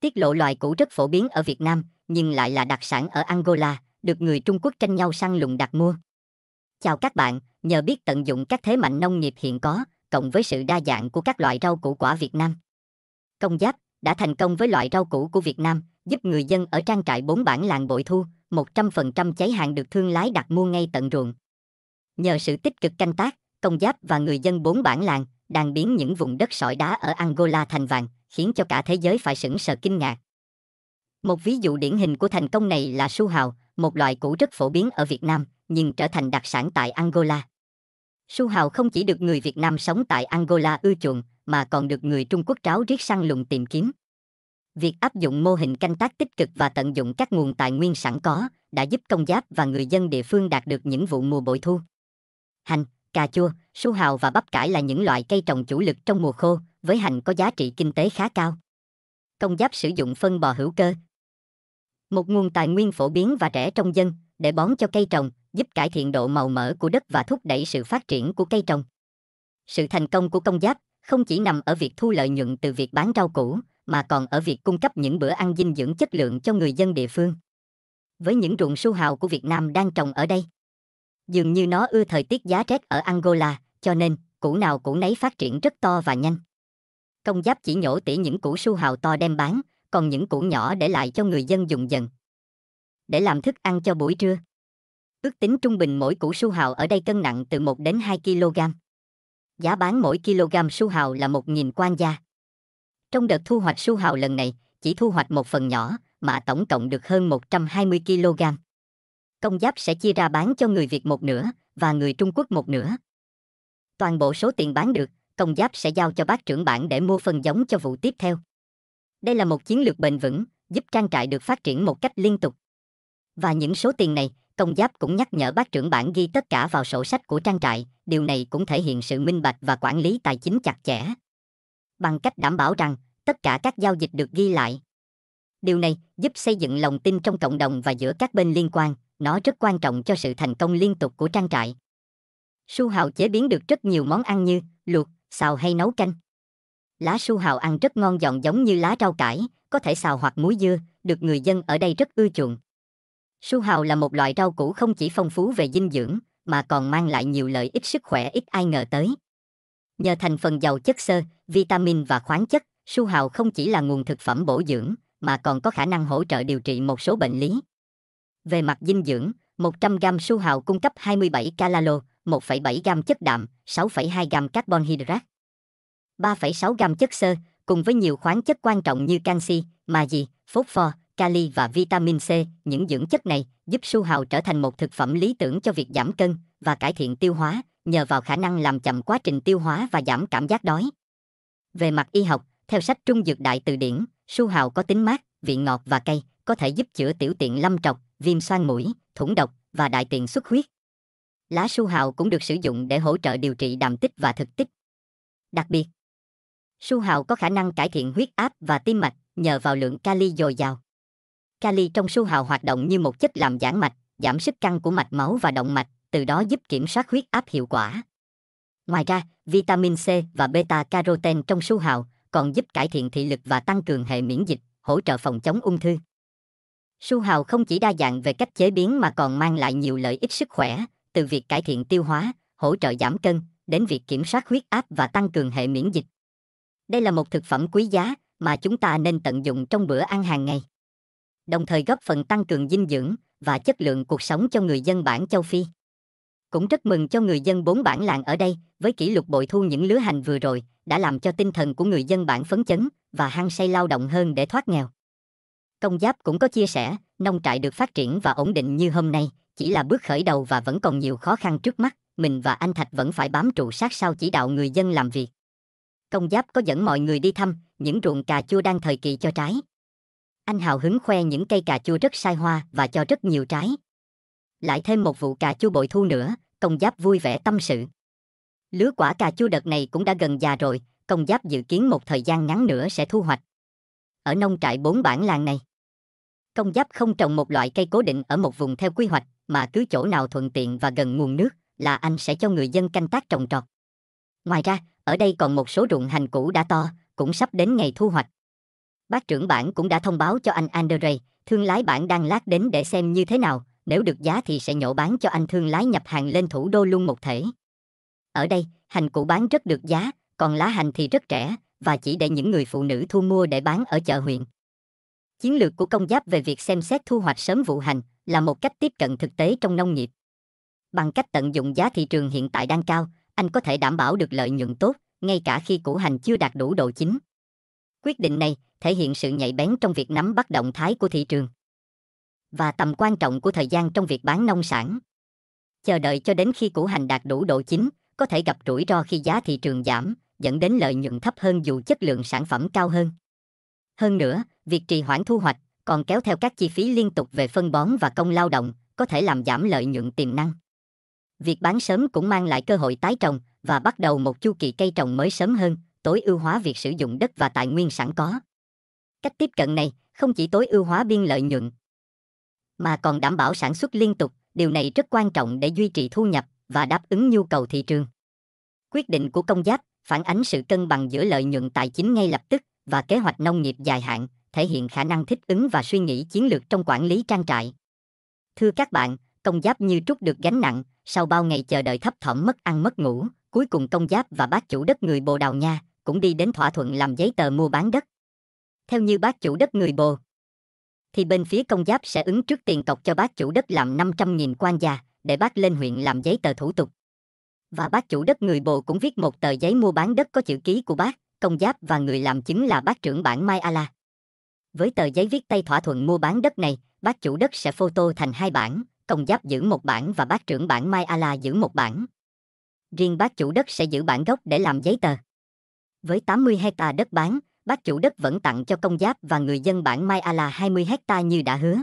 Tiết lộ loài cũ rất phổ biến ở Việt Nam, nhưng lại là đặc sản ở Angola, được người Trung Quốc tranh nhau săn lùng đặt mua. Chào các bạn, nhờ biết tận dụng các thế mạnh nông nghiệp hiện có, cộng với sự đa dạng của các loại rau củ quả Việt Nam. Công giáp đã thành công với loại rau củ của Việt Nam, giúp người dân ở trang trại bốn bản làng bội thu, 100% cháy hàng được thương lái đặt mua ngay tận ruộng. Nhờ sự tích cực canh tác, công giáp và người dân bốn bản làng đang biến những vùng đất sỏi đá ở Angola thành vàng, khiến cho cả thế giới phải sững sờ kinh ngạc. Một ví dụ điển hình của thành công này là su hào, một loại củ rất phổ biến ở Việt Nam, nhưng trở thành đặc sản tại Angola. Su hào không chỉ được người Việt Nam sống tại Angola ưa chuộng, mà còn được người Trung Quốc tráo riết săn lùng tìm kiếm. Việc áp dụng mô hình canh tác tích cực và tận dụng các nguồn tài nguyên sẵn có đã giúp công giáp và người dân địa phương đạt được những vụ mùa bội thu. Hành, cà chua, su hào và bắp cải là những loại cây trồng chủ lực trong mùa khô, với hành có giá trị kinh tế khá cao. Công giáp sử dụng phân bò hữu cơ. Một nguồn tài nguyên phổ biến và rẻ trong dân, để bón cho cây trồng, giúp cải thiện độ màu mỡ của đất và thúc đẩy sự phát triển của cây trồng. Sự thành công của công giáp không chỉ nằm ở việc thu lợi nhuận từ việc bán rau củ, mà còn ở việc cung cấp những bữa ăn dinh dưỡng chất lượng cho người dân địa phương. Với những ruộng su hào của Việt Nam đang trồng ở đây, Dường như nó ưa thời tiết giá rét ở Angola, cho nên, củ nào củ nấy phát triển rất to và nhanh. Công giáp chỉ nhổ tỉ những củ su hào to đem bán, còn những củ nhỏ để lại cho người dân dùng dần. Để làm thức ăn cho buổi trưa. Ước tính trung bình mỗi củ su hào ở đây cân nặng từ 1 đến 2 kg. Giá bán mỗi kg su hào là 1.000 quan gia. Trong đợt thu hoạch su hào lần này, chỉ thu hoạch một phần nhỏ, mà tổng cộng được hơn 120 kg công giáp sẽ chia ra bán cho người Việt một nửa và người Trung Quốc một nửa. Toàn bộ số tiền bán được, công giáp sẽ giao cho bác trưởng bản để mua phân giống cho vụ tiếp theo. Đây là một chiến lược bền vững, giúp trang trại được phát triển một cách liên tục. Và những số tiền này, công giáp cũng nhắc nhở bác trưởng bản ghi tất cả vào sổ sách của trang trại, điều này cũng thể hiện sự minh bạch và quản lý tài chính chặt chẽ. Bằng cách đảm bảo rằng, tất cả các giao dịch được ghi lại. Điều này giúp xây dựng lòng tin trong cộng đồng và giữa các bên liên quan, nó rất quan trọng cho sự thành công liên tục của trang trại. Su hào chế biến được rất nhiều món ăn như luộc, xào hay nấu canh. Lá su hào ăn rất ngon giòn giống như lá rau cải, có thể xào hoặc muối dưa, được người dân ở đây rất ưa chuộng. Su hào là một loại rau củ không chỉ phong phú về dinh dưỡng, mà còn mang lại nhiều lợi ích sức khỏe ít ai ngờ tới. Nhờ thành phần giàu chất xơ, vitamin và khoáng chất, su hào không chỉ là nguồn thực phẩm bổ dưỡng, mà còn có khả năng hỗ trợ điều trị một số bệnh lý. Về mặt dinh dưỡng, 100 g su hào cung cấp 27 calalo, 1,7 g chất đạm, 6,2 g carbon hydrate, 3,6 g chất xơ, cùng với nhiều khoáng chất quan trọng như canxi, magie, phốt pho, kali và vitamin C. Những dưỡng chất này giúp su hào trở thành một thực phẩm lý tưởng cho việc giảm cân và cải thiện tiêu hóa nhờ vào khả năng làm chậm quá trình tiêu hóa và giảm cảm giác đói. Về mặt y học, theo sách Trung Dược Đại Từ Điển, su hào có tính mát, vị ngọt và cay, có thể giúp chữa tiểu tiện lâm trọc, viêm xoang mũi, thủng độc và đại tiện xuất huyết. Lá su hào cũng được sử dụng để hỗ trợ điều trị đàm tích và thực tích. Đặc biệt, su hào có khả năng cải thiện huyết áp và tim mạch nhờ vào lượng kali dồi dào. Kali trong su hào hoạt động như một chất làm giãn mạch, giảm sức căng của mạch máu và động mạch, từ đó giúp kiểm soát huyết áp hiệu quả. Ngoài ra, vitamin C và beta carotene trong su hào còn giúp cải thiện thị lực và tăng cường hệ miễn dịch, hỗ trợ phòng chống ung thư. Su hào không chỉ đa dạng về cách chế biến mà còn mang lại nhiều lợi ích sức khỏe, từ việc cải thiện tiêu hóa, hỗ trợ giảm cân, đến việc kiểm soát huyết áp và tăng cường hệ miễn dịch. Đây là một thực phẩm quý giá mà chúng ta nên tận dụng trong bữa ăn hàng ngày. Đồng thời góp phần tăng cường dinh dưỡng và chất lượng cuộc sống cho người dân bản châu Phi. Cũng rất mừng cho người dân bốn bản làng ở đây với kỷ lục bội thu những lứa hành vừa rồi đã làm cho tinh thần của người dân bản phấn chấn và hăng say lao động hơn để thoát nghèo. Công Giáp cũng có chia sẻ, nông trại được phát triển và ổn định như hôm nay, chỉ là bước khởi đầu và vẫn còn nhiều khó khăn trước mắt, mình và anh Thạch vẫn phải bám trụ sát sao chỉ đạo người dân làm việc. Công Giáp có dẫn mọi người đi thăm những ruộng cà chua đang thời kỳ cho trái. Anh hào hứng khoe những cây cà chua rất sai hoa và cho rất nhiều trái. Lại thêm một vụ cà chua bội thu nữa, công giáp vui vẻ tâm sự. Lứa quả cà chua đợt này cũng đã gần già rồi, công giáp dự kiến một thời gian ngắn nữa sẽ thu hoạch. Ở nông trại bốn bản làng này, công giáp không trồng một loại cây cố định ở một vùng theo quy hoạch, mà cứ chỗ nào thuận tiện và gần nguồn nước là anh sẽ cho người dân canh tác trồng trọt. Ngoài ra, ở đây còn một số ruộng hành cũ đã to, cũng sắp đến ngày thu hoạch. Bác trưởng bản cũng đã thông báo cho anh Andre, thương lái bản đang lát đến để xem như thế nào, nếu được giá thì sẽ nhổ bán cho anh thương lái nhập hàng lên thủ đô luôn một thể. Ở đây, hành cũ bán rất được giá, còn lá hành thì rất rẻ, và chỉ để những người phụ nữ thu mua để bán ở chợ huyện. Chiến lược của công giáp về việc xem xét thu hoạch sớm vụ hành là một cách tiếp cận thực tế trong nông nghiệp. Bằng cách tận dụng giá thị trường hiện tại đang cao, anh có thể đảm bảo được lợi nhuận tốt, ngay cả khi củ hành chưa đạt đủ độ chín. Quyết định này thể hiện sự nhạy bén trong việc nắm bắt động thái của thị trường và tầm quan trọng của thời gian trong việc bán nông sản. Chờ đợi cho đến khi củ hành đạt đủ độ chín, có thể gặp rủi ro khi giá thị trường giảm, dẫn đến lợi nhuận thấp hơn dù chất lượng sản phẩm cao hơn. Hơn nữa, việc trì hoãn thu hoạch còn kéo theo các chi phí liên tục về phân bón và công lao động, có thể làm giảm lợi nhuận tiềm năng. Việc bán sớm cũng mang lại cơ hội tái trồng và bắt đầu một chu kỳ cây trồng mới sớm hơn, tối ưu hóa việc sử dụng đất và tài nguyên sẵn có. Cách tiếp cận này không chỉ tối ưu hóa biên lợi nhuận, mà còn đảm bảo sản xuất liên tục, điều này rất quan trọng để duy trì thu nhập và đáp ứng nhu cầu thị trường. Quyết định của công giáp phản ánh sự cân bằng giữa lợi nhuận tài chính ngay lập tức và kế hoạch nông nghiệp dài hạn, thể hiện khả năng thích ứng và suy nghĩ chiến lược trong quản lý trang trại. Thưa các bạn, công giáp như trút được gánh nặng, sau bao ngày chờ đợi thấp thỏm mất ăn mất ngủ, cuối cùng công giáp và bác chủ đất người Bồ Đào Nha cũng đi đến thỏa thuận làm giấy tờ mua bán đất. Theo như bác chủ đất người Bồ, thì bên phía công giáp sẽ ứng trước tiền cọc cho bác chủ đất làm 500.000 quan gia để bác lên huyện làm giấy tờ thủ tục. Và bác chủ đất người Bồ cũng viết một tờ giấy mua bán đất có chữ ký của bác, công giáp và người làm chứng là bác trưởng bản Mai Ala. Với tờ giấy viết tay thỏa thuận mua bán đất này, bác chủ đất sẽ photo thành hai bản, công giáp giữ một bản và bác trưởng bản Mai Ala giữ một bản. Riêng bác chủ đất sẽ giữ bản gốc để làm giấy tờ. Với 80 hecta đất bán, bác chủ đất vẫn tặng cho công giáp và người dân bản Mai Ala 20 hecta như đã hứa.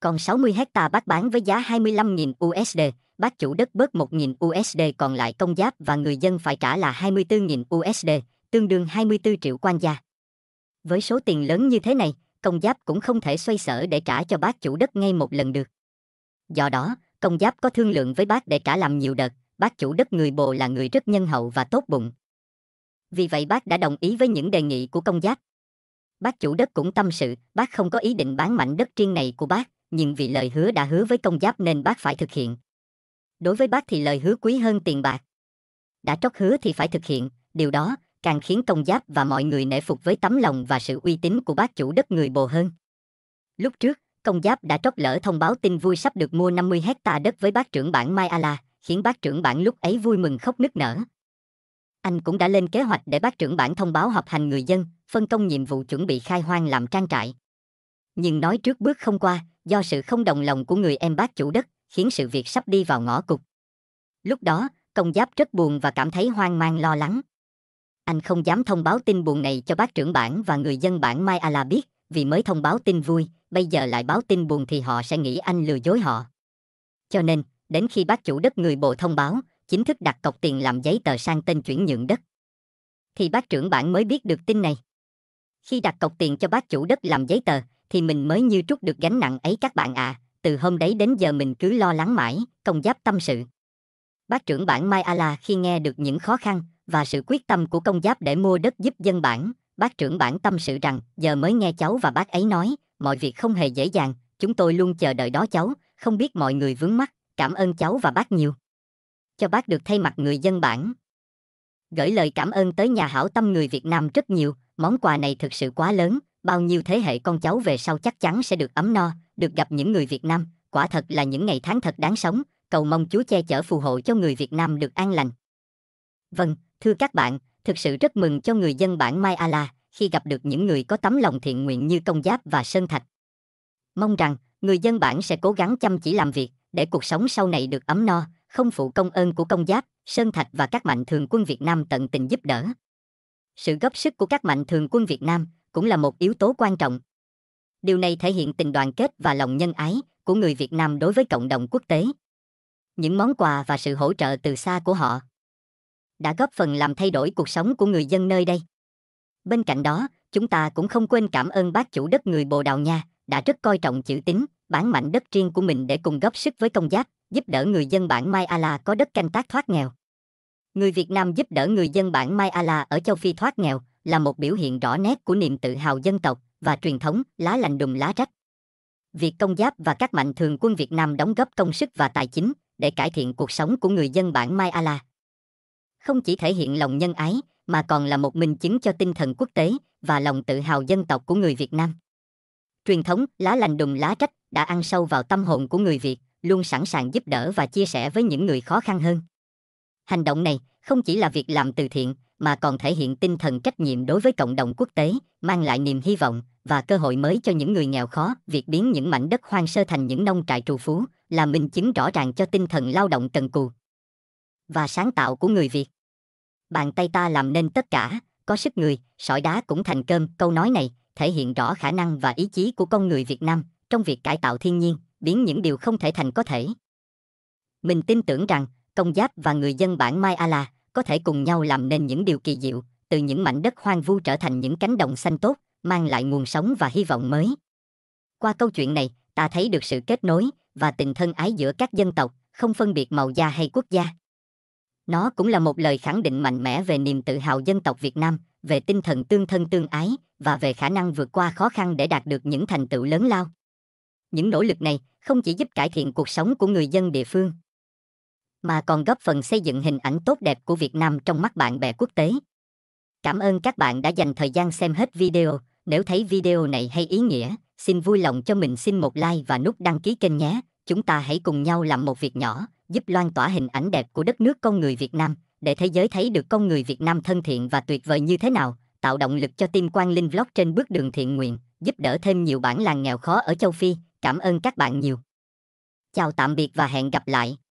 Còn 60 hecta bác bán với giá 25.000 USD, bác chủ đất bớt 1.000 USD còn lại công giáp và người dân phải trả là 24.000 USD, tương đương 24 triệu quan gia. Với số tiền lớn như thế này, công giáp cũng không thể xoay sở để trả cho bác chủ đất ngay một lần được. Do đó, công giáp có thương lượng với bác để trả làm nhiều đợt, bác chủ đất người bồ là người rất nhân hậu và tốt bụng. Vì vậy bác đã đồng ý với những đề nghị của công giáp. Bác chủ đất cũng tâm sự, bác không có ý định bán mảnh đất riêng này của bác, nhưng vì lời hứa đã hứa với công giáp nên bác phải thực hiện. Đối với bác thì lời hứa quý hơn tiền bạc. Đã trót hứa thì phải thực hiện, điều đó, càng khiến công Giáp và mọi người nể phục với tấm lòng và sự uy tín của bác chủ đất người Bồ Hơn. Lúc trước, Công Giáp đã trót lỡ thông báo tin vui sắp được mua 50 hecta đất với bác trưởng bản Mai Ala, khiến bác trưởng bản lúc ấy vui mừng khóc nức nở. Anh cũng đã lên kế hoạch để bác trưởng bản thông báo họp hành người dân, phân công nhiệm vụ chuẩn bị khai hoang làm trang trại. Nhưng nói trước bước không qua, do sự không đồng lòng của người em bác chủ đất, khiến sự việc sắp đi vào ngõ cụt. Lúc đó, công giáp rất buồn và cảm thấy hoang mang lo lắng. Anh không dám thông báo tin buồn này cho bác trưởng bản và người dân bản Mai Ala biết, vì mới thông báo tin vui, bây giờ lại báo tin buồn thì họ sẽ nghĩ anh lừa dối họ. Cho nên, đến khi bác chủ đất người bộ thông báo, chính thức đặt cọc tiền làm giấy tờ sang tên chuyển nhượng đất. Thì bác trưởng bản mới biết được tin này. Khi đặt cọc tiền cho bác chủ đất làm giấy tờ, thì mình mới như trút được gánh nặng ấy các bạn ạ. À. Từ hôm đấy đến giờ mình cứ lo lắng mãi, công giáp tâm sự. Bác trưởng bản Mai Ala khi nghe được những khó khăn, và sự quyết tâm của công giáp để mua đất giúp dân bản, bác trưởng bản tâm sự rằng giờ mới nghe cháu và bác ấy nói, mọi việc không hề dễ dàng, chúng tôi luôn chờ đợi đó cháu, không biết mọi người vướng mắt, cảm ơn cháu và bác nhiều. Cho bác được thay mặt người dân bản. Gửi lời cảm ơn tới nhà hảo tâm người Việt Nam rất nhiều, món quà này thực sự quá lớn, bao nhiêu thế hệ con cháu về sau chắc chắn sẽ được ấm no, được gặp những người Việt Nam, quả thật là những ngày tháng thật đáng sống, cầu mong Chúa che chở phù hộ cho người Việt Nam được an lành. Vâng, Thưa các bạn, thực sự rất mừng cho người dân bản Mai Ala khi gặp được những người có tấm lòng thiện nguyện như Công Giáp và Sơn Thạch. Mong rằng, người dân bản sẽ cố gắng chăm chỉ làm việc để cuộc sống sau này được ấm no, không phụ công ơn của Công Giáp, Sơn Thạch và các mạnh thường quân Việt Nam tận tình giúp đỡ. Sự góp sức của các mạnh thường quân Việt Nam cũng là một yếu tố quan trọng. Điều này thể hiện tình đoàn kết và lòng nhân ái của người Việt Nam đối với cộng đồng quốc tế. Những món quà và sự hỗ trợ từ xa của họ đã góp phần làm thay đổi cuộc sống của người dân nơi đây. Bên cạnh đó, chúng ta cũng không quên cảm ơn bác chủ đất người Bồ Đào Nha đã rất coi trọng chữ tín, bán mảnh đất riêng của mình để cùng góp sức với công giác, giúp đỡ người dân bản Mai Ala có đất canh tác thoát nghèo. Người Việt Nam giúp đỡ người dân bản Mai Ala ở châu Phi thoát nghèo là một biểu hiện rõ nét của niềm tự hào dân tộc và truyền thống lá lành đùm lá rách. Việc công giáp và các mạnh thường quân Việt Nam đóng góp công sức và tài chính để cải thiện cuộc sống của người dân bản Mai Ala không chỉ thể hiện lòng nhân ái mà còn là một minh chứng cho tinh thần quốc tế và lòng tự hào dân tộc của người Việt Nam. Truyền thống lá lành đùm lá trách đã ăn sâu vào tâm hồn của người Việt, luôn sẵn sàng giúp đỡ và chia sẻ với những người khó khăn hơn. Hành động này không chỉ là việc làm từ thiện mà còn thể hiện tinh thần trách nhiệm đối với cộng đồng quốc tế, mang lại niềm hy vọng và cơ hội mới cho những người nghèo khó. Việc biến những mảnh đất hoang sơ thành những nông trại trù phú là minh chứng rõ ràng cho tinh thần lao động cần cù và sáng tạo của người Việt. Bàn tay ta làm nên tất cả, có sức người, sỏi đá cũng thành cơm. Câu nói này thể hiện rõ khả năng và ý chí của con người Việt Nam trong việc cải tạo thiên nhiên, biến những điều không thể thành có thể. Mình tin tưởng rằng công giáp và người dân bản Mai Ala có thể cùng nhau làm nên những điều kỳ diệu, từ những mảnh đất hoang vu trở thành những cánh đồng xanh tốt, mang lại nguồn sống và hy vọng mới. Qua câu chuyện này, ta thấy được sự kết nối và tình thân ái giữa các dân tộc, không phân biệt màu da hay quốc gia. Nó cũng là một lời khẳng định mạnh mẽ về niềm tự hào dân tộc Việt Nam, về tinh thần tương thân tương ái và về khả năng vượt qua khó khăn để đạt được những thành tựu lớn lao. Những nỗ lực này không chỉ giúp cải thiện cuộc sống của người dân địa phương, mà còn góp phần xây dựng hình ảnh tốt đẹp của Việt Nam trong mắt bạn bè quốc tế. Cảm ơn các bạn đã dành thời gian xem hết video. Nếu thấy video này hay ý nghĩa, xin vui lòng cho mình xin một like và nút đăng ký kênh nhé. Chúng ta hãy cùng nhau làm một việc nhỏ giúp loan tỏa hình ảnh đẹp của đất nước con người Việt Nam, để thế giới thấy được con người Việt Nam thân thiện và tuyệt vời như thế nào, tạo động lực cho team Quang Linh Vlog trên bước đường thiện nguyện, giúp đỡ thêm nhiều bản làng nghèo khó ở châu Phi. Cảm ơn các bạn nhiều. Chào tạm biệt và hẹn gặp lại.